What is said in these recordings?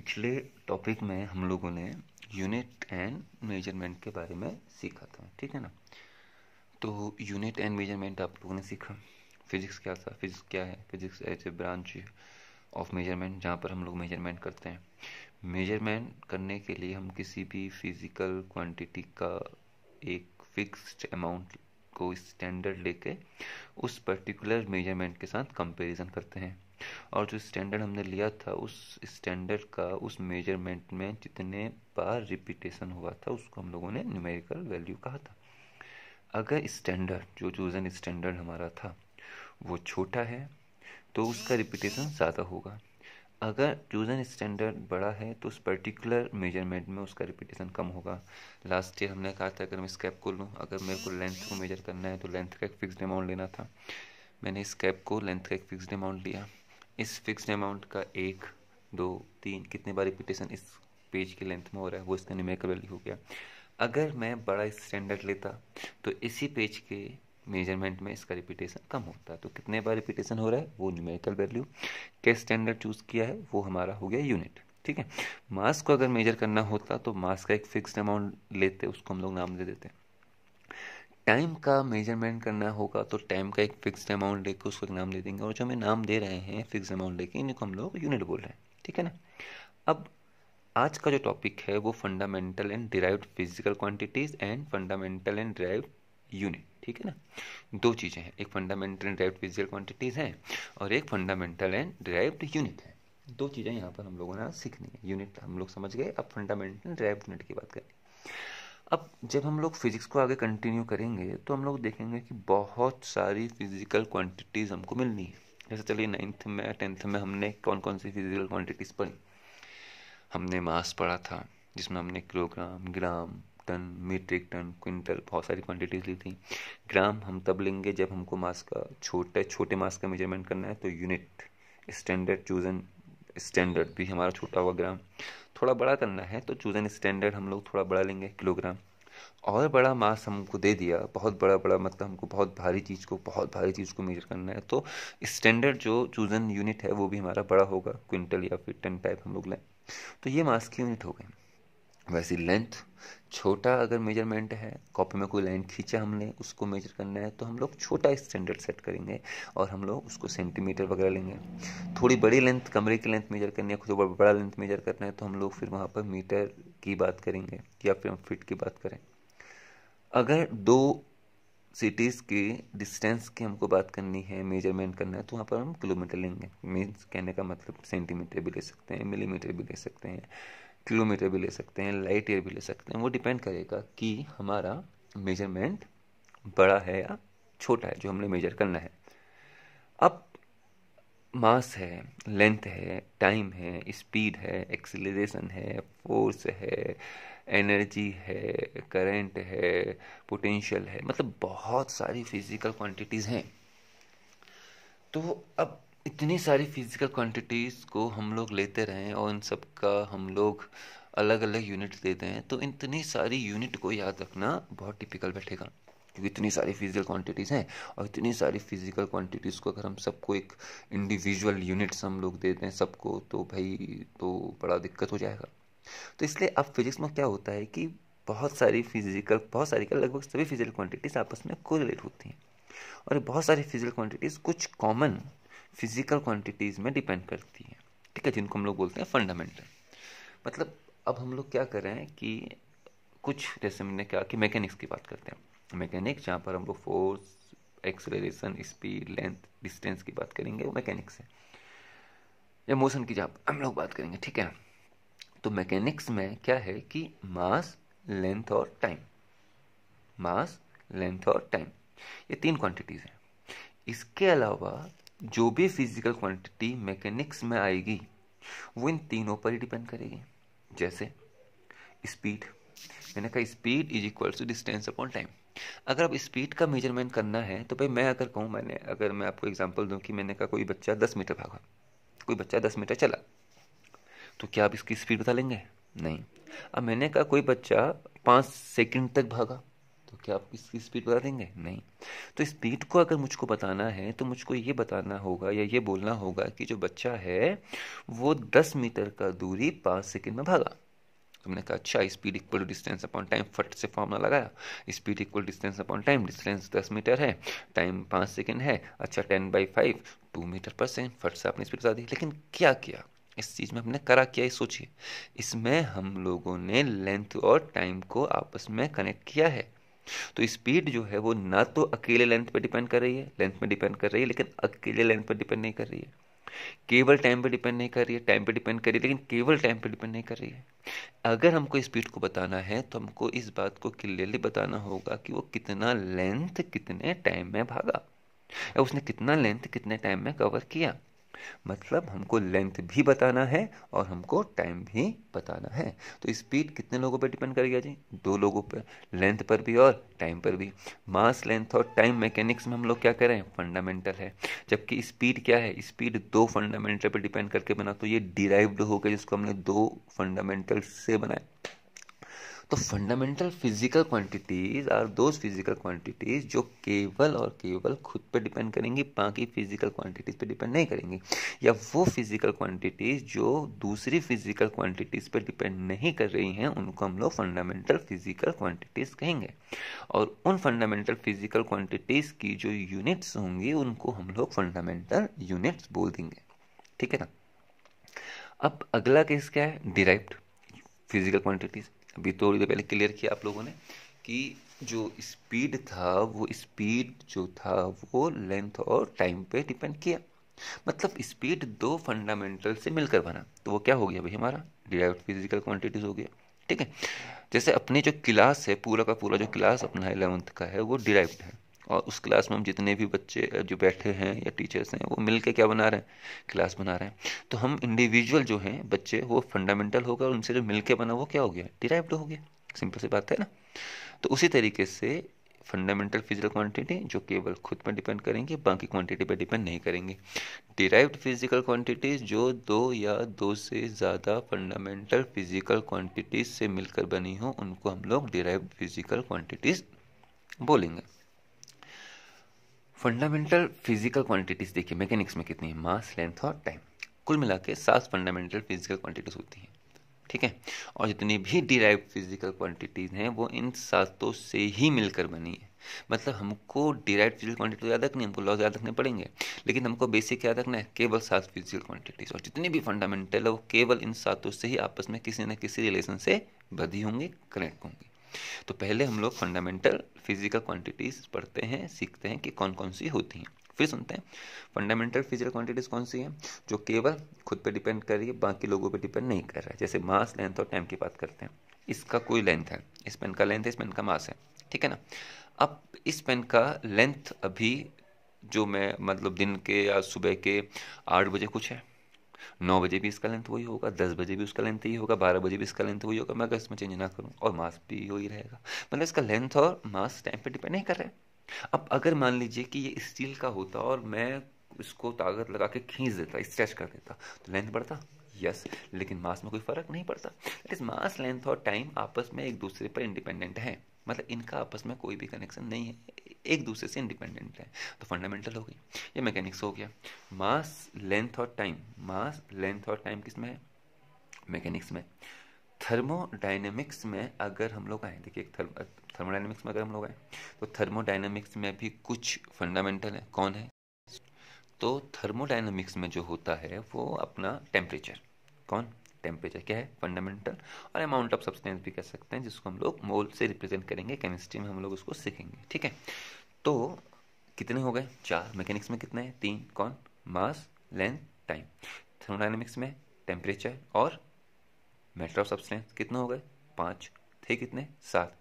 पिछले टॉपिक में हम लोगों ने यूनिट एंड मेजरमेंट के बारे में सीखा था ठीक है ना तो यूनिट एंड मेजरमेंट आप लोगों ने सीखा फिजिक्स क्या था फिजिक्स क्या है physics as a branch of measurement जहाँ पर हम लोग मेजरमेंट करते हैं मेजरमेंट करने के लिए हम किसी भी फिजिकल क्वांटिटी का एक फिक्स्ड अमाउंट को स्टैंडर्ड लेके उस पर्टिकुलर मेजरमेंट के साथ कंपैरिजन करते हैं और जो स्टैंडर्ड हमने लिया था उस स्टैंडर्ड का उस मेजरमेंट में जितने बार रिपीटेशन हुआ था उसको हम लोगों ने न्यूमेरिकल वैल्यू कहा था अगर स्टैंडर्ड जो चूजन स्टैंडर्ड हमारा था वो छोटा है तो उसका रिपीटेशन ज़्यादा होगा अगर चूजन स्टैंडर्ड बड़ा है तो उस पर्टिकुलर मेजरमेंट में उसका रिपीटेशन कम होगा लास्ट ईयर हमने कहा था अगर मैं स्कैप को लूँ अगर मेरे को लेंथ को मेजर करना है तो लेंथ का एक फिक्सड अमाउंट लेना था मैंने स्कैप को लेंथ का एक फिक्सड अमाउंट लिया इस फिक्स्ड अमाउंट का एक दो तीन कितने बार रिपीटेशन इस पेज के लेंथ में हो रहा है वो इसका न्यूमेरिकल वैल्यू हो गया अगर मैं बड़ा स्टैंडर्ड लेता तो इसी पेज के मेजरमेंट में इसका रिपीटेशन कम होता है तो कितने बार रिपीटेशन हो रहा है वो न्यूमेरिकल वैल्यू क्या स्टैंडर्ड चूज़ किया है वो हमारा हो गया यूनिट ठीक है मास को अगर मेजर करना होता तो मास का एक फिक्स्ड अमाउंट लेते उसको हम लोग नाम दे देते हैं टाइम का मेजरमेंट करना होगा तो टाइम का एक फिक्स अमाउंट लेकर उसको एक नाम दे देंगे और जो हमें नाम दे रहे हैं फिक्स अमाउंट लेके इनको हम लोग यूनिट बोल रहे हैं ठीक है ना अब आज का जो टॉपिक है वो fundamental and derived physical quantities and fundamental and derived unit ठीक है ना दो चीज़ें हैं एक fundamental and derived physical quantities हैं और एक फंडामेंटल एंड डिराइव्ड यूनिट है दो चीज़ें यहाँ पर हम लोगों ने सीखनी है यूनिट हम लोग समझ गए अब फंडामेंटल ड्राइव यूनिट की बात करें अब जब हम लोग फिज़िक्स को आगे कंटिन्यू करेंगे तो हम लोग देखेंगे कि बहुत सारी फिज़िकल क्वांटिटीज़ हमको मिलनी है जैसे चलिए नाइन्थ में टेंथ में हमने कौन कौन सी फिज़िकल क्वांटिटीज़ पढ़ी हमने मास पढ़ा था जिसमें हमने kilogram gram ton metric ton quintal बहुत सारी क्वांटिटीज़ ली थी ग्राम हम तब लेंगे जब हमको मास का छोटे छोटे मास का मेजरमेंट करना है तो यूनिट स्टैंडर्ड चूजन स्टैंडर्ड भी हमारा छोटा हुआ ग्राम थोड़ा बड़ा करना है तो चूज़न स्टैंडर्ड हम लोग थोड़ा बड़ा लेंगे किलोग्राम और बड़ा मास हमको दे दिया बहुत बड़ा बड़ा मतलब हमको बहुत भारी चीज़ को बहुत भारी चीज़ को मेजर करना है तो स्टैंडर्ड जो चूज़न यूनिट है वो भी हमारा बड़ा होगा क्विंटल या फिर टन टाइप हम लोग लें तो ये मास की यूनिट हो गई वैसी लेंथ छोटा अगर मेजरमेंट है कॉपी में कोई लाइन खींचा हमने उसको मेजर करना है तो हम लोग छोटा स्टैंडर्ड सेट करेंगे और हम लोग उसको सेंटीमीटर वगैरह लेंगे थोड़ी बड़ी लेंथ कमरे की लेंथ मेजर करनी है कुछ बड़ा लेंथ मेजर करना है तो हम लोग फिर वहाँ पर मीटर की बात करेंगे या फिर हम फिट की बात करें अगर दो सिटीज़ के डिस्टेंस की हमको बात करनी है मेजरमेंट करना है तो वहाँ पर हम किलोमीटर लेंगे मीन्स कहने का मतलब सेंटीमीटर भी ले सकते हैं मिलीमीटर भी ले सकते हैं किलोमीटर भी ले सकते हैं लाइट ईयर भी ले सकते हैं वो डिपेंड करेगा कि हमारा मेजरमेंट बड़ा है या छोटा है जो हमने मेजर करना है अब मास है लेंथ है टाइम है स्पीड है एक्सीलरेशन है फोर्स है एनर्जी है करंट है पोटेंशियल है मतलब बहुत सारी फिजिकल क्वांटिटीज़ हैं तो अब इतनी सारी फिज़िकल क्वांटिटीज़ को हम लोग लेते रहें और इन सब का हम लोग अलग अलग यूनिट देते हैं तो इतनी सारी यूनिट को याद रखना बहुत टिपिकल बैठेगा क्योंकि इतनी सारी फिजिकल क्वांटिटीज़ हैं और इतनी सारी फिजिकल क्वांटिटीज़ को अगर हम सबको एक इंडिविजुअल यूनिट्स हम लोग दे दें सबको तो भाई तो बड़ा दिक्कत हो जाएगा तो इसलिए अब फिजिक्स में क्या होता है कि बहुत सारी फिजिकल बहुत सारी का लगभग सभी फिजिकल क्वांटिटीज़ आपस में कोरिलेट होती हैं और बहुत सारी फिजिकल क्वांटिटीज़ कुछ कॉमन फिजिकल क्वांटिटीज में डिपेंड करती है ठीक है जिनको हम लोग बोलते हैं फंडामेंटल मतलब अब हम लोग क्या कर रहे हैं कि कुछ जैसे मैंने कहा कि मैकेनिक्स की बात करते हैं मैकेनिक्स जहाँ पर हम लोग force acceleration speed length distance की बात करेंगे वो मैकेनिक्स है या मोशन की जहाँ हम लोग बात करेंगे ठीक है तो मैकेनिक्स में क्या है कि मास लेंथ और टाइम मास लेंथ और टाइम ये तीन क्वांटिटीज़ हैं इसके अलावा जो भी फिजिकल क्वांटिटी मैकेनिक्स में आएगी वो इन तीनों पर ही डिपेंड करेगी जैसे स्पीड मैंने कहा speed is equal to distance upon time अगर आप स्पीड का मेजरमेंट करना है तो भाई मैं अगर कहूँ मैंने अगर मैं आपको एग्जाम्पल दूँ कि मैंने कहा कोई बच्चा दस मीटर भागा कोई बच्चा दस मीटर चला तो क्या आप इसकी स्पीड बता लेंगे नहीं अब मैंने कहा कोई बच्चा पाँच सेकंड तक भागा तो क्या आप इसकी स्पीड बता देंगे नहीं तो स्पीड को अगर मुझको बताना है तो मुझको ये बताना होगा या ये बोलना होगा कि जो बच्चा है वो दस मीटर का दूरी पाँच सेकेंड में भागा तुमने कहा अच्छा speed equal to distance upon time फट से फॉर्मला लगाया speed equal distance upon time distance दस मीटर है टाइम पाँच सेकेंड है अच्छा ten by five two metre per second फट से आपने स्पीड बता दी लेकिन क्या किया इस चीज़ में हमने करा क्या ये सोचिए इसमें हम लोगों ने लेंथ और टाइम को आपस में कनेक्ट किया है तो स्पीड जो है वो ना तो अकेले लेंथ पे डिपेंड कर रही है लेंथ में डिपेंड कर रही है लेकिन अकेले लेंथ पर डिपेंड नहीं कर रही है केवल टाइम पे डिपेंड नहीं कर रही है टाइम पे डिपेंड कर रही है लेकिन केवल टाइम पे डिपेंड नहीं कर रही है अगर हमको स्पीड को बताना है तो हमको इस बात को क्लियरली बताना होगा कि वो कितना लेंथ कितने टाइम में भागा या उसने कितना लेंथ कितने टाइम में कवर किया मतलब हमको लेंथ भी बताना है और हमको टाइम भी बताना है तो स्पीड कितने लोगों पर डिपेंड करेगा जी दो लोगों पर लेंथ पर भी और टाइम पर भी मास लेंथ और टाइम मैकेनिक्स में हम लोग क्या करें रहे हैं फंडामेंटल है जबकि स्पीड क्या है स्पीड दो फंडामेंटल पर डिपेंड करके बना तो ये डिराइव्ड हो गया जिसको हमने दो फंडामेंटल से बनाया तो fundamental physical quantities are those physical quantities जो केवल और केवल खुद पे डिपेंड करेंगी बाकी फिजिकल क्वांटिटीज पे डिपेंड नहीं करेंगी या वो फिजिकल क्वांटिटीज जो दूसरी फिजिकल क्वांटिटीज पे डिपेंड नहीं कर रही हैं उनको हम लोग फंडामेंटल फिजिकल क्वांटिटीज कहेंगे और उन फंडामेंटल फिजिकल क्वांटिटीज की जो यूनिट्स होंगी उनको हम लोग फंडामेंटल यूनिट्स बोल देंगे ठीक है ना अब अगला केस क्या है डिराइव्ड फिजिकल क्वांटिटीज अभी थोड़ी तो देर पहले क्लियर किया आप लोगों ने कि जो स्पीड था वो स्पीड जो था वो लेंथ और टाइम पे डिपेंड किया मतलब स्पीड दो फंडामेंटल से मिलकर बना तो वो क्या हो गया भाई हमारा डिराइव फिजिकल क्वांटिटीज हो गया ठीक है जैसे अपनी जो क्लास है पूरा का पूरा जो क्लास अपना है इलेवंथ का है वो डिराइव्ड है और उस क्लास में हम जितने भी बच्चे जो बैठे हैं या टीचर्स हैं वो मिल क्या बना रहे हैं क्लास बना रहे हैं तो हम इंडिविजुअल जो हैं बच्चे वो फंडामेंटल होगा और उनसे जो मिल बना वो क्या हो गया डिराइव्ड हो गया सिंपल सी बात है ना तो उसी तरीके से फंडामेंटल फिजिकल क्वांटिटी जो केवल खुद पर डिपेंड करेंगे बाकी क्वांटिटी पर डिपेंड नहीं करेंगे डिराइव्ड फिजिकल क्वांटिटीज जो दो या दो से ज़्यादा फंडामेंटल फिजिकल क्वांटिटीज से मिलकर बनी हो उनको हम लोग डिराइव्ड फिजिकल क्वांटिटीज बोलेंगे फंडामेंटल फिजिकल क्वांटिटीज देखिए मैकेनिक्स में कितनी है मास लेंथ और टाइम कुल मिला के सात फंडामेंटल फिजिकल क्वांटिटीज होती हैं ठीक है और जितनी भी डिराइव फिजिकल क्वांटिटीज हैं वो इन सातों से ही मिलकर बनी है मतलब हमको डिराइव फिजिकल क्वांटिटी तो याद रखनी हमको लॉज याद रखने पड़ेंगे लेकिन हमको बेसिक याद रखना है केवल सात फिजिकल क्वांटिटीज और जितनी भी फंडामेंटल है वो केवल इन सातों से ही आपस में किसी न किसी रिलेशन से बधी होंगी कनेक्ट होंगी तो पहले हम लोग फंडामेंटल फिजिकल क्वांटिटीज़ पढ़ते हैं सीखते हैं कि कौन कौन सी होती हैं फिर सुनते हैं फंडामेंटल फिजिकल क्वांटिटीज़ कौन सी हैं जो केवल खुद पे डिपेंड कर रही है बाकी लोगों पे डिपेंड नहीं कर रहा है जैसे मास लेंथ और टाइम की बात करते हैं इसका कोई लेंथ है इस पेन का लेंथ है इस पेन का मास है ठीक है ना अब इस पेन का लेंथ अभी जो मैं मतलब दिन के या सुबह के आठ बजे कुछ है नौ बजे भी इसका लेंथ वही होगा दस बजे भी उसका लेंथ यही होगा बारह बजे भी इसका लेंथ वही होगा मैं अगर इसमें चेंज ना करूँ और मास भी वही रहेगा मतलब इसका लेंथ और मास टाइम पर डिपेंड नहीं कर रहा है अब अगर मान लीजिए कि ये स्टील का होता और मैं इसको ताकत लगा के खींच देता स्ट्रेच कर देता तो लेंथ बढ़ता यस लेकिन मास में कोई फर्क नहीं पड़ता इट इज मास लेंथ और टाइम आपस में एक दूसरे पर इंडिपेंडेंट है मतलब इनका आपस में कोई भी कनेक्शन नहीं है एक दूसरे से इंडिपेंडेंट है तो फंडामेंटल हो गई ये मैकेनिक्स हो गया मास लेंथ और टाइम मास लेंथ और टाइम किस में है मैकेनिक्स में थर्मोडाइनमिक्स में अगर हम लोग आए देखिए थर्मोडाइनमिक्स में अगर हम लोग आए तो थर्मोडाइनमिक्स में भी कुछ फंडामेंटल है कौन है तो थर्मोडाइनमिक्स में जो होता है वो अपना टेम्परेचर कौन टेम्परेचर क्या है फंडामेंटल और अमाउंट ऑफ सब्सटेंस भी कह सकते हैं जिसको हम लोग मोल से रिप्रेजेंट करेंगे केमिस्ट्री में हम लोग उसको सीखेंगे ठीक है तो कितने हो गए चार मैकेनिक्स में कितने हैं तीन कौन मास लेंथ टाइम थर्मोडाइनमिक्स में टेम्परेचर और मैटर ऑफ सब्सटेंस कितने हो गए पाँच थे कितने सात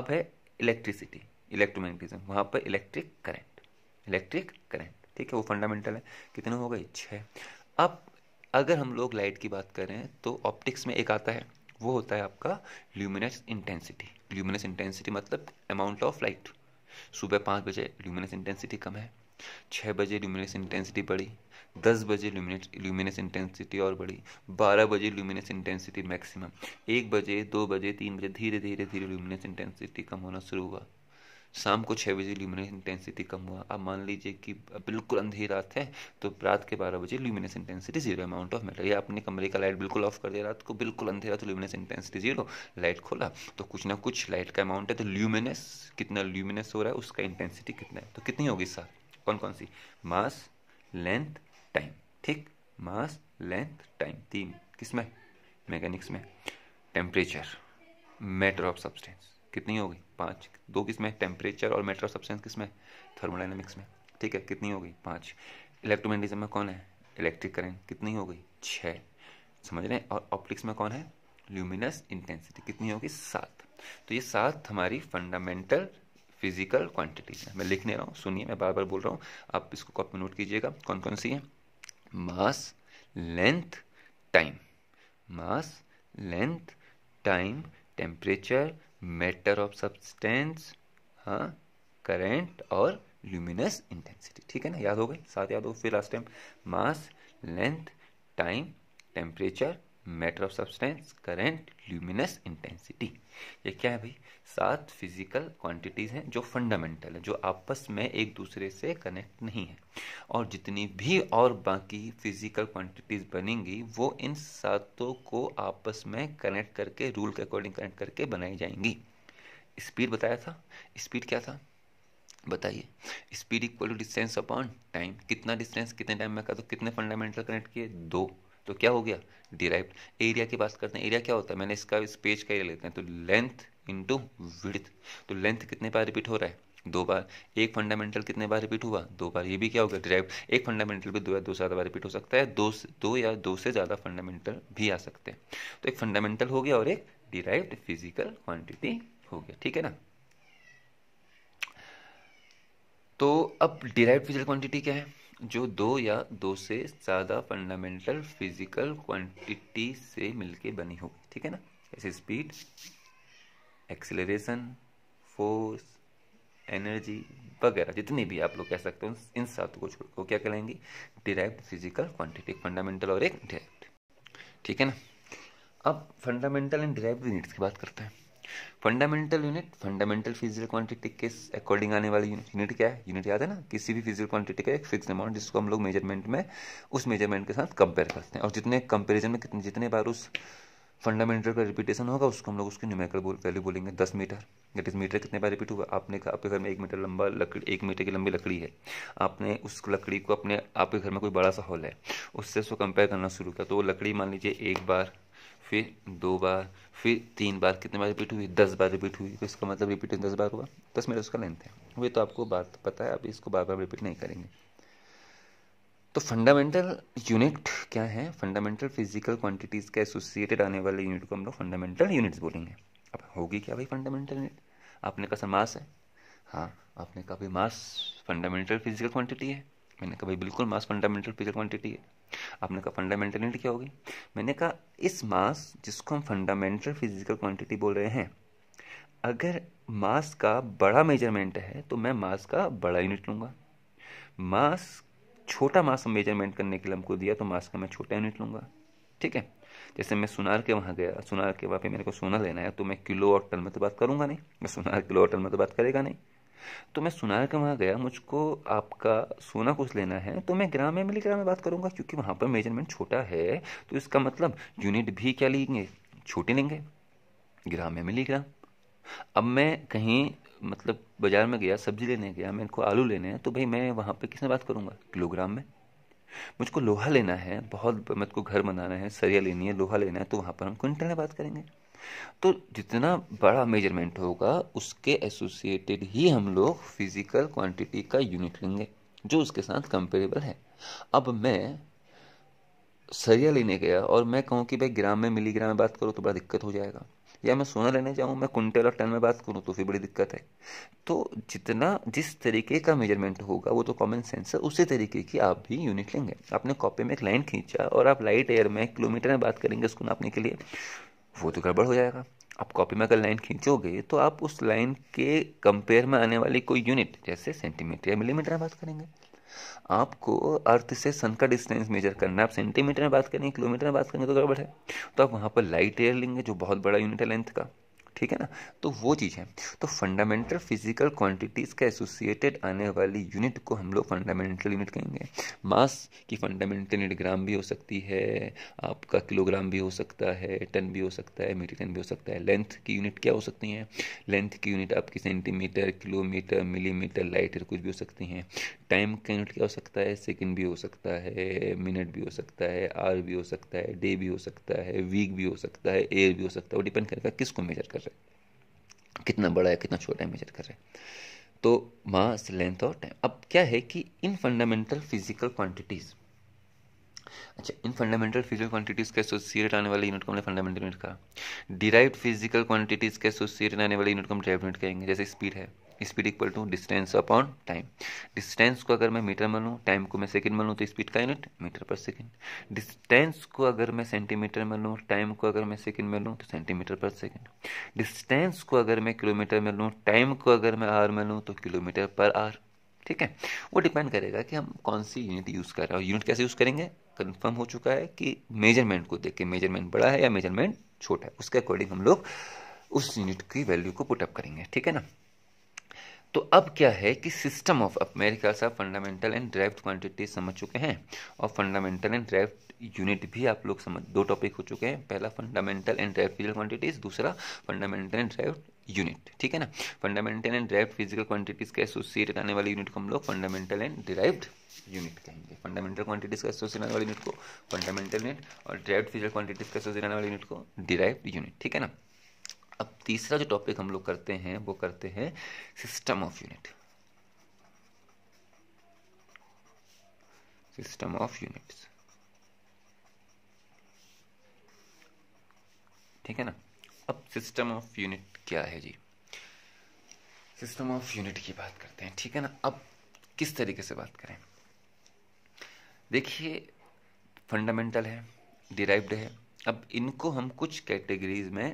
अब है इलेक्ट्रिसिटी इलेक्ट्रोमैग्नेटिज्म वहाँ पर इलेक्ट्रिक करंट इलेक्ट्रिक करंट ठीक है वो फंडामेंटल है कितने हो गए छः अब अगर हम लोग लाइट की बात करें तो ऑप्टिक्स में एक आता है वो होता है आपका ल्यूमिनस इंटेंसिटी ल्यूमिनस इंटेंसिटी मतलब अमाउंट ऑफ लाइट सुबह पाँच बजे ल्यूमिनस इंटेंसिटी कम है छः बजे ल्यूमिनस इंटेंसिटी बढ़ी दस बजे ल्यूमिनस ल्यूमिनस इंटेंसिटी और बढ़ी बारह बजे ल्यूमिनस इंटेंसिटी मैक्सिमम एक बजे दो बजे तीन बजे धीरे धीरे धीरे ल्यूमिनस इंटेंसिटी कम होना शुरू हुआ शाम को छः बजे ल्यूमिनेस इंटेंसिटी कम हुआ अब मान लीजिए कि बिल्कुल अंधेरी रात है तो रात के बारह बजे illumination intensity zero amount of matter या अपने कमरे का लाइट बिल्कुल ऑफ कर दिया रात को बिल्कुल अंधेरा तो ल्यूमिनेशन इंटेंसिटी जीरो लाइट खोला तो कुछ ना कुछ लाइट का अमाउंट है तो ल्यूमिनस कितना ल्यूमिनस हो रहा है उसका इंटेंसिटी कितना है तो कितनी होगी सर कौन कौन सी मास लेंथ टाइम ठीक मास लेंथ टाइम तीन किसमें मैकेनिक्स में टेम्परेचर मैटर ऑफ सब्सटेंस कितनी होगी पाँच दो किस में टेम्परेचर और मेटर ऑफ सब्सटेंस किस में थर्मोडाइनमिक्स में ठीक है कितनी हो गई पाँच इलेक्ट्रोमैग्नेटिज्म में कौन है इलेक्ट्रिक करेंट कितनी हो गई छः समझ रहे हैं और ऑप्टिक्स में कौन है ल्यूमिनस इंटेंसिटी कितनी होगी सात तो ये सात हमारी फंडामेंटल फिजिकल क्वांटिटीज है मैं लिखने रहा हूँ सुनिए मैं बार बार बोल रहा हूँ आप इसको कॉपी नोट कीजिएगा कौन कौन सी है mass length time mass length time temperature matter of substance हाँ करेंट और ल्यूमिनस इंटेंसिटी ठीक है ना याद हो गई साथ याद हो फिर last time mass length time temperature matter of substance current luminous intensity ये क्या है भाई सात फिजिकल क्वांटिटीज हैं जो फंडामेंटल है जो आपस में एक दूसरे से कनेक्ट नहीं है और जितनी भी और बाकी फिजिकल क्वांटिटीज बनेंगी वो इन सातों को आपस में कनेक्ट करके रूल के अकॉर्डिंग कनेक्ट करके बनाई जाएंगी स्पीड बताया था स्पीड क्या था बताइए speed equal to distance upon time कितना डिस्टेंस कितने टाइम में का तो कितने फंडामेंटल कनेक्ट किए दो तो क्या हो गया डिराइव एरिया की बात करते हैं एरिया क्या होता है मैंने इसका इस पेज का एरिया लेते हैं तो लेंथ इंटू टू तो लेंथ कितने बार रिपीट हो रहा है दो बार एक फंडामेंटल कितने बार रिपीट हुआ दो बार ये भी क्या होगा डिराइव एक फंडामेंटल भी दो या दो से ज़्यादा बार रिपीट हो सकता है दो दो या दो से ज़्यादा फंडामेंटल भी आ सकते हैं तो एक फंडामेंटल हो गया और एक डिराइव फिजिकल क्वांटिटी हो गया ठीक है ना तो अब डिराइव फिजिकल क्वांटिटी क्या है जो दो या दो से ज़्यादा फंडामेंटल फिजिकल क्वांटिटी से मिलके बनी हो ठीक है ना जैसे स्पीड एक्सेलरेशन फोर्स एनर्जी वगैरह जितनी भी आप लोग कह सकते हो इन सात को छोड़ को क्या कहेंगे डिराइव फिजिकल क्वांटिटी फंडामेंटल और एक डिराइव ठीक है ना अब फंडामेंटल एंड डिराइव यूनिट्स की बात करते हैं fundamental unit fundamental physical quantity के अकॉर्डिंग आने वाली यूनिट क्या है यूनिट याद है ना किसी भी फिजिकल क्वांटिटी का एक फिक्स अमाउंट जिसको हम लोग मेजरमेंट में उस मेजरमेंट के साथ कंपेयर करते हैं और जितने कंपेरिजन में कितने जितने बार उस फंडामेंटल का रिपीटेशन होगा उसको हम लोग उसकी न्यूमेरिकल बोल, वैल्यू बोलेंगे दस मीटर दैट इज मीटर कितने बार रिपीट हुआ आपने कहा आपके घर में एक मीटर लंबा लकड़ी एक मीटर की लंबी लकड़ी है आपने उस लकड़ी को अपने आपके घर में कोई बड़ा सा हॉल है उससे उसको कंपेयर करना शुरू किया तो वो लकड़ी मान लीजिए एक बार फिर दो बार फिर तीन बार कितने बार रिपीट हुई दस बार रिपीट हुई तो इसका मतलब रिपीट दस बार हुआ दस मिनट उसका लेंथ है वे तो आपको बात पता है आप इसको बार बार रिपीट नहीं करेंगे तो फंडामेंटल यूनिट क्या है फंडामेंटल फिजिकल क्वांटिटीज़ के एसोसिएटेड आने वाले यूनिट को हम लोग फंडामेंटल यूनिट्स बोलेंगे अब होगी क्या भाई फंडामेंटल यूनिट आपने कहा मास है हाँ आपने कहा भाई मास फंडामेंटल फिजिकल क्वांटिटी है मैंने कहा भाई बिल्कुल मास फंडामेंटल फिजिकल क्वांटिटी है आपने कहा फंडामेंटल यूनिट क्या होगी मैंने कहा इस मास जिसको हम फंडामेंटल फिजिकल क्वांटिटी बोल रहे हैं अगर मास का बड़ा मेजरमेंट है तो मैं मास का बड़ा यूनिट लूँगा मास छोटा मास मेजरमेंट करने के लिए हमको दिया तो मास का मैं छोटा यूनिट लूँगा ठीक है जैसे मैं सुनार के वहाँ गया सुनार के वहाँ पे मेरे को सोना लेना है तो मैं किलो और टन में तो बात करूँगा नहीं मैं सुनार किलो और टन में तो बात करेगा नहीं तो मैं सुनार के वहाँ गया मुझको आपका सोना कुछ लेना है तो मैं ग्राम में मिली ग्राम में बात करूँगा क्योंकि वहाँ पर मेजरमेंट छोटा है तो इसका मतलब यूनिट भी क्या लेंगे छोटे लेंगे ग्राम में मिली ग्राम अब मैं कहीं मतलब बाजार में गया सब्जी लेने गया मेरे को आलू लेने हैं तो भाई मैं वहाँ पर किसने बात करूँगा किलोग्राम में मुझको लोहा लेना है बहुत को घर बनाना है सरिया लेनी है लोहा लेना है तो वहाँ पर हम क्विंटल में बात करेंगे तो जितना बड़ा मेजरमेंट होगा उसके एसोसिएटेड ही हम लोग फिजिकल क्वांटिटी का यूनिट लेंगे जो उसके साथ कंपेरेबल है अब मैं सरिया लेने गया और मैं कहूँ कि भाई ग्राम में मिलीग्राम में बात करूँ तो बड़ा दिक्कत हो जाएगा या मैं सोना लेने जाऊँ मैं कुंटल और टन में बात करूँ तो फिर बड़ी दिक्कत है तो जितना जिस तरीके का मेजरमेंट होगा वो तो कॉमन सेंस है उसी तरीके की आप भी यूनिट लेंगे आपने कॉपी में एक लाइन खींचा और आप लाइट एयर में किलोमीटर में बात करेंगे उसको नापने के लिए वो तो गड़बड़ हो जाएगा आप कॉपी में अगर लाइन खींचोगे तो आप उस लाइन के कंपेयर में आने वाली कोई यूनिट जैसे सेंटीमीटर या मिलीमीटर में बात करेंगे आपको अर्थ से सन का डिस्टेंस मेजर करना है आप सेंटीमीटर में बात करेंगे किलोमीटर में बात करेंगे तो गड़बड़ है तो आप वहाँ पर लाइट एयर लेंगे जो बहुत बड़ा यूनिट है लेंथ का ठीक है ना तो वो चीज़ है तो फंडामेंटल फिजिकल क्वांटिटीज़ का एसोसिएटेड आने वाली यूनिट को हम लोग फंडामेंटल यूनिट कहेंगे मास की फंडामेंटल यूनिट ग्राम भी हो सकती है आपका किलोग्राम भी हो सकता है टन भी हो सकता है मीटर टन भी हो सकता है लेंथ की यूनिट क्या हो सकती है लेंथ की यूनिट आपकी सेंटीमीटर किलोमीटर मिलीमीटर लाइटर कुछ भी हो सकती हैं टाइम का यूनिट क्या हो सकता है सेकेंड भी हो सकता है मिनट भी हो सकता है आर भी हो सकता है डे भी हो सकता है वीक भी हो सकता है एयर भी हो सकता है वो डिपेंड करेगा किसको मेजर कर रहे कितना बड़ा है कितना छोटा है मेजर कर रहे तो मास लेंथ और टाइम अब क्या है कि इन फंडामेंटल फिजिकल क्वांटिटीज़ अच्छा इन फंडामेंटल फिजिकल क्वांटिटीज के एसोसिएट आने वाले यूनिट को हमने फंडामेंटल यूनिट कहा डिराइव्ड फिजिकल क्वांटिटीज के एसोसिएट आने वाले यूनिट को हम डिराइव यूनिट कहेंगे जैसे स्पीड है speed equal to distance upon time distance को अगर मैं मीटर में लूँ टाइम को मैं सेकंड में लूँ तो स्पीड का unit metre per second distance को अगर मैं सेंटीमीटर में लूँ टाइम को अगर मैं सेकंड में लूँ तो सेंटीमीटर पर सेकंड डिस्टेंस को अगर मैं किलोमीटर में लूँ टाइम को अगर मैं आर में लूँ तो किलोमीटर पर आर ठीक है वो डिपेंड करेगा कि हम कौन सी यूनिट यूज़ कर रहे हैं और यूनिट कैसे यूज़ करेंगे कन्फर्म हो चुका है कि मेजरमेंट को देख के मेजरमेंट बड़ा है या मेजरमेंट छोटा है उसके अकॉर्डिंग हम लोग उस यूनिट की वैल्यू को पुटअप करेंगे ठीक है ना तो अब क्या है कि सिस्टम ऑफ अब मेरे ख्याल से फंडामेंटल एंड ड्राइव क्वांटिटी समझ चुके हैं और फंडामेंटल एंड ड्राइव यूनिट भी आप लोग समझ दो टॉपिक हो चुके हैं पहला fundamental and derived physical quantities दूसरा फंडामेंटल एंड ड्राइव यूनिट ठीक है ना fundamental and derived physical quantities के एसोसिएटेड आने वाली यूनिट को हम लोग फंडामेंटल एंड डिराइव्ड यूनिट कहेंगे फंडामेंटल क्वांटिटीज का एसोसिएट आने वाली यूनिट को फंडामेंटल यूनिट और ड्राइव फिजिकल क्वांटिटीज का एसोसिएट आने वाली यूनिट को डिराइव यूनिट ठीक है ना अब तीसरा जो टॉपिक हम लोग करते हैं वो करते हैं system of unit system of units ठीक है ना अब सिस्टम ऑफ यूनिट क्या है जी सिस्टम ऑफ यूनिट की बात करते हैं ठीक है ना अब किस तरीके से बात करें देखिए फंडामेंटल है डिराइव्ड है अब इनको हम कुछ कैटेगरीज में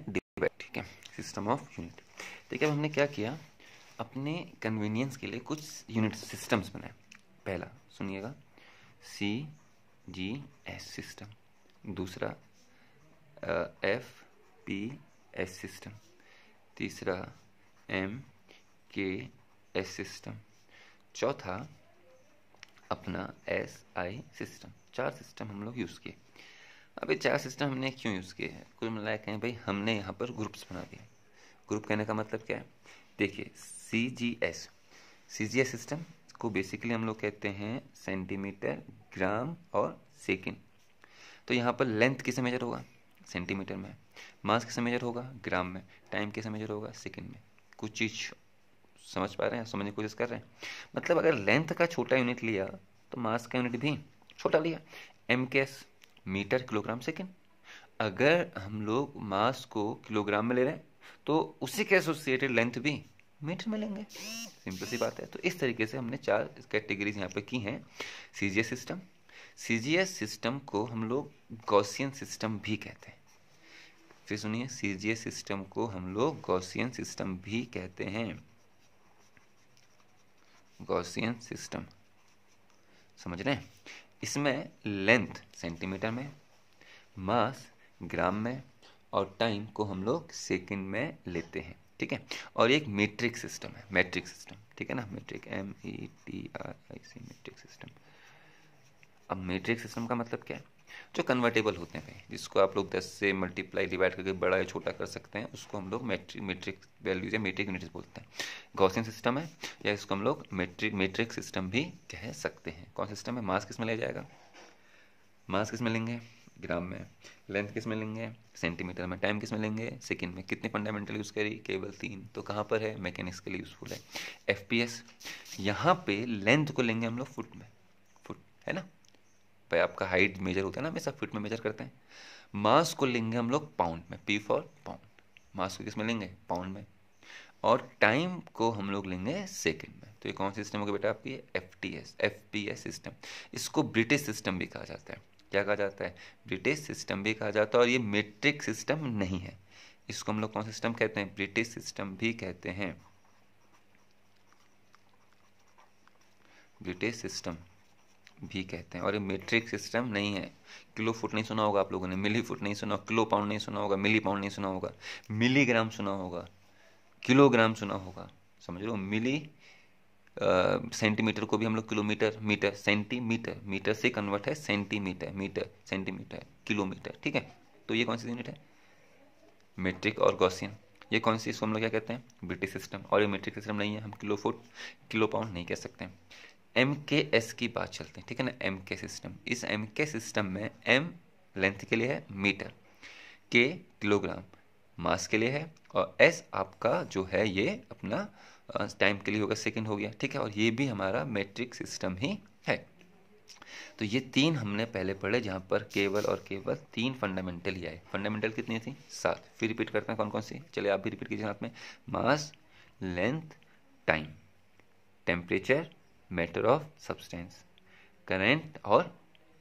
ठीक है सिस्टम ऑफ यूनिट देखिए अब हमने क्या किया अपने कन्वीनियंस के लिए कुछ यूनिट सिस्टम्स बनाए पहला सुनिएगा सी जी एस सिस्टम दूसरा एफ पी एस सिस्टम तीसरा एम के एस सिस्टम चौथा अपना एस आई सिस्टम चार सिस्टम हम लोग यूज़ किए अब ये चार सिस्टम हमने क्यों यूज़ किए हैं कुल मिलाया कहें भाई हमने यहाँ पर ग्रुप्स बना दिए ग्रुप कहने का मतलब क्या है देखिए C G S C G S system को बेसिकली हम लोग कहते हैं सेंटीमीटर ग्राम और सेकेंड तो यहाँ पर लेंथ किसे मेजर होगा सेंटीमीटर में मास किसे मेजर होगा ग्राम में टाइम किसे मेजर होगा सेकेंड में कुछ चीज़ समझ पा रहे हैं समझने की कोशिश कर रहे हैं मतलब अगर लेंथ का छोटा यूनिट लिया तो मास का यूनिट भी छोटा लिया M K S metre kilogram second अगर हम लोग मास को किलोग्राम में ले रहे हैं तो उसी के एसोसिएटेड लेंथ भी मीटर में लेंगे सिंपल सी बात है तो इस तरीके से हमने चार कैटेगरीज यहाँ पे की हैं सी सिस्टम सी सिस्टम को हम लोग गौसियन सिस्टम भी कहते हैं फिर सुनिए सी सिस्टम को हम लोग गौसियन सिस्टम भी कहते हैं गौसियन सिस्टम समझ रहे हैं इसमें लेंथ सेंटीमीटर में मास ग्राम में और टाइम को हम लोग सेकेंड में लेते हैं ठीक है और एक मेट्रिक सिस्टम है मेट्रिक सिस्टम ठीक है ना metric M E e T R I C metric system अब मेट्रिक सिस्टम का मतलब क्या है जो कन्वर्टेबल होते हैं जिसको आप लोग 10 से मल्टीप्लाई डिवाइड करके बड़ा या छोटा कर सकते हैं उसको हम लोग मेट्रिक मेट्रिक वैल्यूज या मेट्रिक यूनिट्स बोलते हैं गौसिन सिस्टम है या इसको हम लोग मेट्रिक मेट्रिक सिस्टम भी कह सकते हैं कौन सिस्टम है मास किस में लिया जाएगा मास किस में लेंगे ग्राम में लेंथ किस में लेंगे सेंटीमीटर में टाइम किस में लेंगे सेकेंड में कितने फंडामेंटल यूज़ करी केवल तीन तो कहाँ पर है मैकेनिक्स के लिए यूज़फुल है एफ पी एस यहाँ पे लेंथ को लेंगे हम लोग फुट में फुट है ना पे आपका हाइट मेजर होता है ना हमेशा फिट में मेजर करते हैं मास को लेंगे हम लोग पाउंड में पी फॉर पाउंड मास को किस में लेंगे पाउंड में और टाइम को हम लोग लेंगे सेकंड में तो ये कौन सा सिस्टम होगा बेटा आपकी F T S F P S system इसको ब्रिटिश सिस्टम भी कहा जाता है क्या कहा जाता है ब्रिटिश सिस्टम भी कहा जाता है और ये मेट्रिक सिस्टम नहीं है इसको हम लोग कौन सिस्टम कहते हैं ब्रिटिश सिस्टम भी कहते हैं ब्रिटिश सिस्टम भी कहते हैं और ये मेट्रिक सिस्टम नहीं है किलो फुट नहीं सुना होगा आप लोगों ने मिली फुट नहीं सुना किलो पाउंड नहीं सुना होगा मिली पाउंड नहीं सुना होगा मिलीग्राम सुना होगा किलोग्राम सुना होगा समझ लो मिली सेंटीमीटर को भी हम लोग किलोमीटर मीटर सेंटीमीटर मीटर से कन्वर्ट है सेंटीमीटर मीटर सेंटीमीटर किलोमीटर ठीक है तो ये कौन सी यूनिट है मेट्रिक और गॉसियन ये कौन सी इसको हम लोग क्या कहते हैं ब्रिटिश सिस्टम और ये मेट्रिक सिस्टम नहीं है हम किलो फुट किलो पाउंड नहीं कह सकते हैं एम के एस की बात चलते हैं ठीक है ना एम के सिस्टम इस एम के सिस्टम में एम लेंथ के लिए है मीटर के किलोग्राम मास के लिए है और एस आपका जो है ये अपना टाइम के लिए होगा सेकंड हो गया ठीक है और ये भी हमारा मेट्रिक सिस्टम ही है तो ये तीन हमने पहले पढ़े जहाँ पर केवल और केवल तीन फंडामेंटल ही आए फंडामेंटल कितनी थी सात फिर रिपीट करते हैं कौन कौन सी चलिए आप भी रिपीट कीजिए हाथ में mass length time temperature matter of substance current और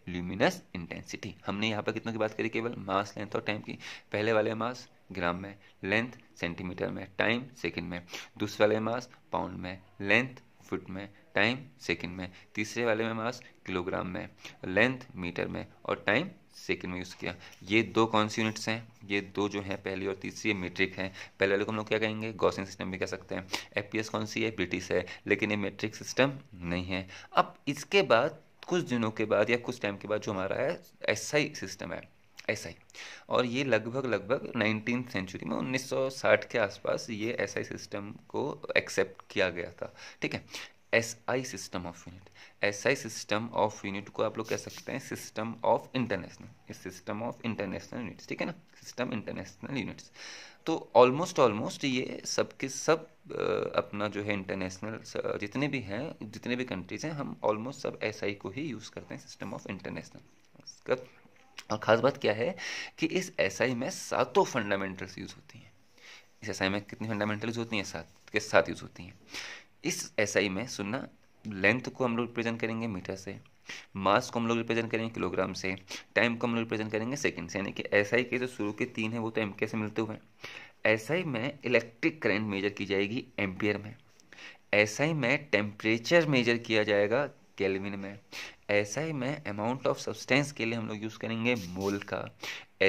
ल्यूमिनस इंटेंसिटी हमने यहाँ पर कितनों की बात करी केवल मास लेंथ और टाइम की पहले वाले मास ग्राम में लेंथ सेंटीमीटर में टाइम सेकंड में दूसरे वाले मास पाउंड में लेंथ फुट में टाइम सेकंड में तीसरे वाले में हमारे पास किलोग्राम में लेंथ मीटर में और टाइम सेकंड में यूज़ किया ये दो कौन सी यूनिट्स हैं ये दो जो हैं पहली और तीसरी मेट्रिक है पहले वाले को हम लोग क्या कहेंगे गौसिन सिस्टम भी कह सकते हैं एफ कौन सी है ब्रिटिश है लेकिन ये मेट्रिक सिस्टम नहीं है अब इसके बाद कुछ दिनों के बाद या कुछ टाइम के बाद जो हमारा है एस सिस्टम है एसआई और ये लगभग लगभग नाइनटीन सेंचुरी में 1960 के आसपास ये एसआई सिस्टम को एक्सेप्ट किया गया था ठीक है S I system of unit S I system of unit को आप लोग कह सकते हैं system of international system of international units ठीक है ना सिस्टम इंटरनेशनल यूनिट्स तो ऑलमोस्ट ऑलमोस्ट ये सबके सब अपना जो है इंटरनेशनल जितने भी हैं जितने भी कंट्रीज हैं हम ऑलमोस्ट सब एस SI को ही यूज़ करते हैं सिस्टम ऑफ इंटरनेशनल और ख़ास बात क्या है कि इस एस SI में सातों फंडामेंटल्स यूज़ होती हैं इस एस SI में कितनी फंडामेंटल्स होती हैं सात के साथ यूज़ होती हैं इस एसआई में सुनना लेंथ को हम लोग रिप्रेजेंट करेंगे मीटर से मास को हम लोग रिप्रेजेंट करेंगे किलोग्राम से टाइम को हम लोग रिप्रेजेंट करेंगे सेकेंड से यानी कि एसआई के जो शुरू के तीन है वो तो एमके से मिलते हुए हैं एसआई में इलेक्ट्रिक करंट मेजर की जाएगी एम्पियर में एसआई में टेम्परेचर मेजर किया जाएगा केल्विन में एसआई में अमाउंट ऑफ सब्सटेंस के लिए हम लोग यूज़ करेंगे मोल का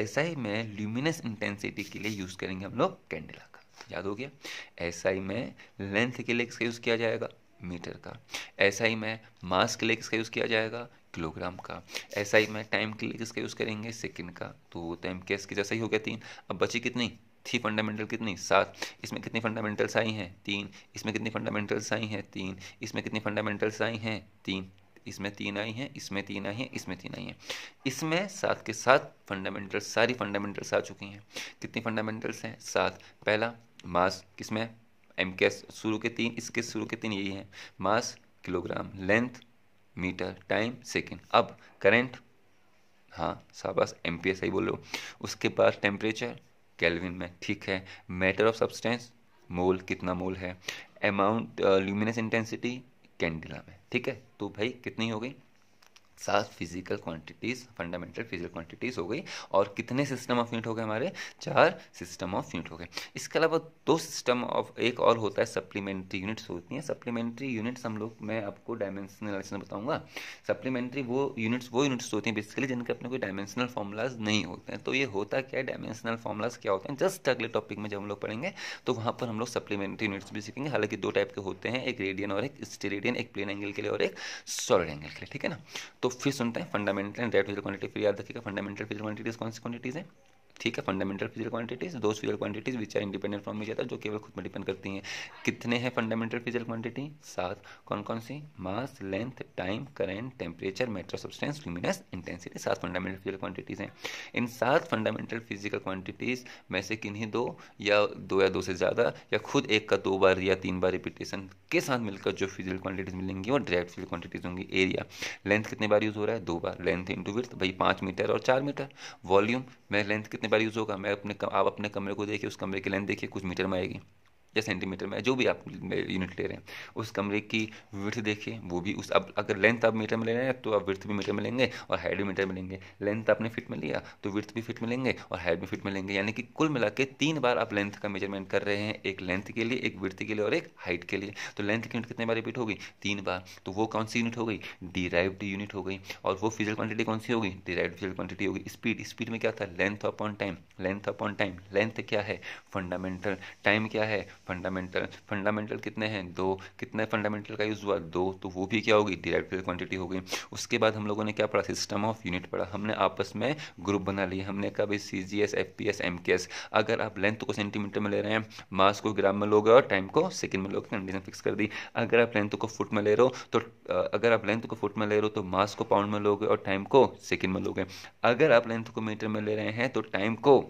एसआई में ल्यूमिनस इंटेंसिटी के लिए यूज़ करेंगे हम लोग कैंडला का याद हो गया ऐसा ही में लेंथ के लिए किसका यूज़ किया जाएगा मीटर का ऐसा ही में मास के लिए किसका यूज़ किया जाएगा किलोग्राम का ऐसा ही में टाइम के लिए किसका यूज़ करेंगे सेकंड का तो टाइम के इसके की जैसा ही हो गया तीन अब बची कितनी थी फंडामेंटल कितनी सात इसमें कितनी फंडामेंटल्स आई हैं तीन इसमें कितनी फंडामेंटल्स आई हैं तीन इसमें कितनी फंडामेंटल्स आई हैं तीन इसमें तीन आई हैं इसमें तीन आई हैं इसमें तीन आई हैं इसमें सात के साथ फंडामेंटल्स सारी फंडामेंटल्स आ चुकी हैं कितनी फंडामेंटल्स हैं सात पहला मास किस में एम के शुरू के तीन इसके शुरू के तीन यही हैं mass kilogram length metre time second अब करेंट हाँ शाबाश एम्पियर सही बोल रहे हो उसके बाद टेम्परेचर कैलविन में ठीक है मैटर ऑफ सब्सटेंस मोल कितना मोल है अमाउंट ल्यूमिनस इंटेंसिटी कैंडिला में ठीक है तो भाई कितनी हो गई सात physical quantities fundamental physical quantities हो गई और कितने सिस्टम ऑफ यूनिट हो गए हमारे चार सिस्टम ऑफ यूनिट हो गए इसके अलावा दो सिस्टम ऑफ एक और होता है सप्लीमेंट्री यूनिट्स होती हैं सप्लीमेंट्री यूनिट्स हम लोग मैं आपको डायमेंशनल बताऊंगा सप्लीमेंट्री वो यूनिट्स वो यूनिट्स होती हैं बेसिकली जिनके अपने कोई डायमेंशनल फॉर्मूलाज नहीं होते हैं तो ये होता क्या है डायमेंशनल फॉर्मूलाज क्या होते हैं जस्ट अगले टॉपिक में जब हम लोग पढ़ेंगे तो वहाँ पर हम लोग सप्लीमेंट्री यूनिट्स भी सीखेंगे हालांकि दो टाइप के होते हैं एक रेडियन और एक स्टेरेडियन एक प्लेन एंगल के लिए और एक सॉलिड एंगल के लिए ठीक है ना तो तो फिर सुनते हैं fundamental and derived physical quantity फिर याद रखिएगा फंडामेंटल फिजिकल क्वानिटीज कौन सी क्वानिटीज़ है ठीक है फंडामेंटल फिजिकल क्वांटिटीज दो physical quantities which are independent from each other जो केवल खुद पर डिपेंड करती हैं कितने हैं फंडामेंटल फिजिकल क्वांटिटी सात कौन कौन सी mass length time current temperature matter of substance luminous intensity सात फंडामेंटल फिजिकल क्वांटिटीज हैं इन सात फंडामेंटल फिजिकल क्वांटिटीज में से किन्हीं दो या दो या दो से ज़्यादा या खुद एक का दो बार या तीन बार रिपीटेशन के साथ मिलकर जो फिजिकल क्वांटिटीज मिलेंगी वो डायरेक्ट फिजिकल क्वांटिटीज होंगी एरिया लेंथ कितने बार यूज़ हो रहा है दो बार लेंथ इंटू विथ भाई पाँच मीटर और चार मीटर वॉल्यूम में लेंथ कितने कितनी बार यूज़ होगा मैं अपने आप अपने कमरे को देखिए उस कमरे की लेंथ देखिए कुछ मीटर में आएगी या सेंटीमीटर में जो भी आप यूनिट ले रहे हैं उस कमरे की विर्थ देखिए वो भी उस अब अगर लेंथ आप मीटर में ले रहे हैं तो आप विर्थ भी मीटर में लेंगे और हाइट भी मीटर में लेंगे लेंथ आपने फिट में लिया तो विर्थ भी फिट में लेंगे और हाइट भी फिट में लेंगे यानी कि कुल मिला के तीन बार आप लेंथ का मेजरमेंट कर रहे हैं एक लेंथ के लिए एक विर्थ के लिए और एक हाइट के लिए तो लेंथ की यूनिट कितने बार रिपीट होगी तीन बार तो वो कौन सी यूनिट हो गई डिराइव्ड यूनिट हो गई और वो फिजिकल क्वांटिटी कौन सी होगी डिराइव्ड फिजिकल क्वांटिटी होगी स्पीड स्पीड में क्या था length upon time length upon time length क्या है फंडामेंटल टाइम क्या है फंडामेंटल फंडामेंटल कितने हैं दो कितने फंडामेंटल का यूज़ हुआ दो तो वो भी क्या होगी डिराइव क्वांटिटी होगी उसके बाद हम लोगों ने क्या पढ़ा सिस्टम ऑफ यूनिट पढ़ा हमने आपस में ग्रुप बना लिए हमने कहा भाई C G S F P S M K S अगर आप लेंथ को सेंटीमीटर में ले रहे हैं मास को ग्राम में लोगे और टाइम को सेकेंड में लोगे कंडीशन फिक्स कर दी अगर आप लेंथ को फुट में ले रहे हो तो अगर आप लेंथ को फुट में ले रहे हो तो मास को पाउंड में लोगे और टाइम को सेकेंड में लोगे अगर आप लेंथ को मीटर में ले रहे हैं तो टाइम को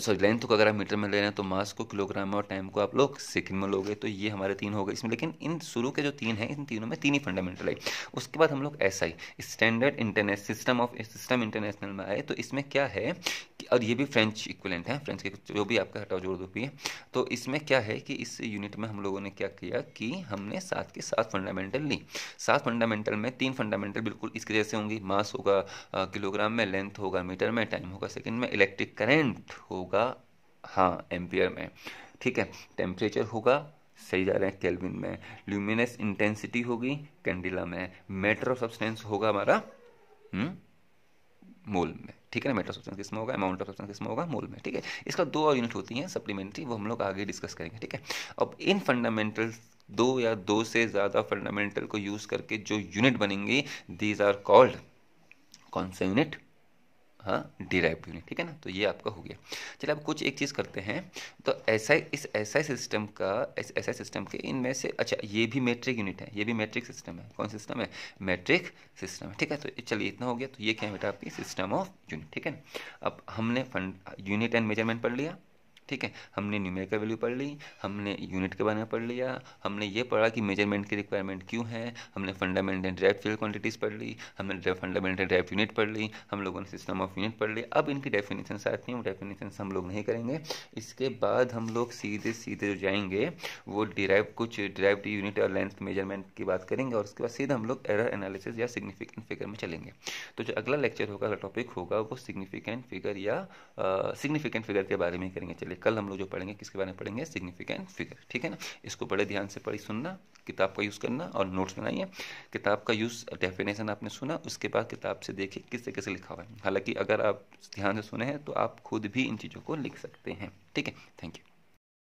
सॉरी लेंथ को अगर आप मीटर में ले रहे हैं तो मास को किलोग्राम में और टाइम को आप लोग सेकंड में लोगे तो ये हमारे तीन हो गए इसमें लेकिन इन शुरू के जो तीन हैं इन तीनों में तीन ही फंडामेंटल है उसके बाद हम लोग S I standard international system of system international में आए तो इसमें क्या है कि और ये भी फ्रेंच इक्वलेंट है फ्रेंच के जो भी आपका हटाओ जोड़ दो भी है तो इसमें क्या है कि इस यूनिट में हम लोगों ने क्या किया कि हमने सात के सात फंडामेंटल ली सात फंडामेंटल में तीन फंडामेंटल बिल्कुल इसके जैसे होंगी मास होगा किलोग्राम में लेंथ होगा मीटर में टाइम होगा सेकेंड में इलेक्ट्रिक करेंट हो होगा हाँ एम्पियर में ठीक है टेम्परेचर होगा सही जा रहे हैं केल्विन में ल्यूमिनस इंटेंसिटी होगी कैंडिला में मैटर ऑफ सब्सटेंस होगा हमारा मोल हम्म, में ठीक है ना मैटर ऑफ सब्सटेंस किसमें होगा अमाउंट ऑफ सब्सटेंस किसमें होगा मोल में ठीक है इसका दो और यूनिट होती हैं सप्लीमेंट्री वो हम लोग आगे डिस्कस करेंगे ठीक है अब इन फंडामेंटल दो या दो से ज़्यादा फंडामेंटल को यूज़ करके जो यूनिट बनेंगे दीज आर कॉल्ड कौन सा यूनिट हाँ यूनिट ठीक है ना तो ये आपका हो गया चलिए अब कुछ एक चीज़ करते हैं तो ऐसा इस ऐसा सिस्टम का इस ऐसा सिस्टम के इनमें से अच्छा ये भी मेट्रिक यूनिट है ये भी मेट्रिक सिस्टम है कौन सिस्टम है मेट्रिक सिस्टम है ठीक है तो चलिए इतना हो गया तो ये क्या है बेटा आपकी सिस्टम ऑफ यूनिट ठीक है ना अब हमने फंड यूनिट एंड मेजरमेंट पढ़ लिया ठीक है हमने न्यूमेरिकल वैल्यू पढ़ ली हमने यूनिट के बारे में पढ़ लिया हमने ये पढ़ा कि मेजरमेंट की रिक्वायरमेंट क्यों है हमने फंडामेंटल ड्राइव फील्ड क्वांटिटीज़ पढ़ ली हमने फंडामेंटल ड्राइव यूनिट पढ़ ली हम लोगों ने सिस्टम ऑफ यूनिट पढ़ ली अब इनकी डेफिनेशन आती हैं वो डेफिनेशन हम लोग नहीं करेंगे इसके बाद हम लोग सीधे सीधे जो जाएंगे वो डिराइव कुछ डिराइव यूनिट और लेंथ मेजरमेंट की बात करेंगे और उसके बाद सीधे हम लोग एरर एनालिसिस या सिग्निफिकेंट फिगर में चलेंगे तो जो अगला लेक्चर होगा अगला टॉपिक होगा वो सिग्निफिकेंट फिगर या सिग्निफिकेंट फिगर के बारे में करेंगे चलिए वाले कल हम लोग जो पढ़ेंगे किसके बारे में पढ़ेंगे सिग्निफिकेंट फिगर ठीक है ना इसको बड़े ध्यान से पढ़ी सुनना किताब का यूज़ करना और नोट्स बनाइए किताब का यूज़ डेफिनेशन आपने सुना उसके बाद किताब से देखिए किससे कैसे लिखा हुआ है हालांकि अगर आप ध्यान से सुने हैं तो आप खुद भी इन चीज़ों को लिख सकते हैं ठीक है थैंक यू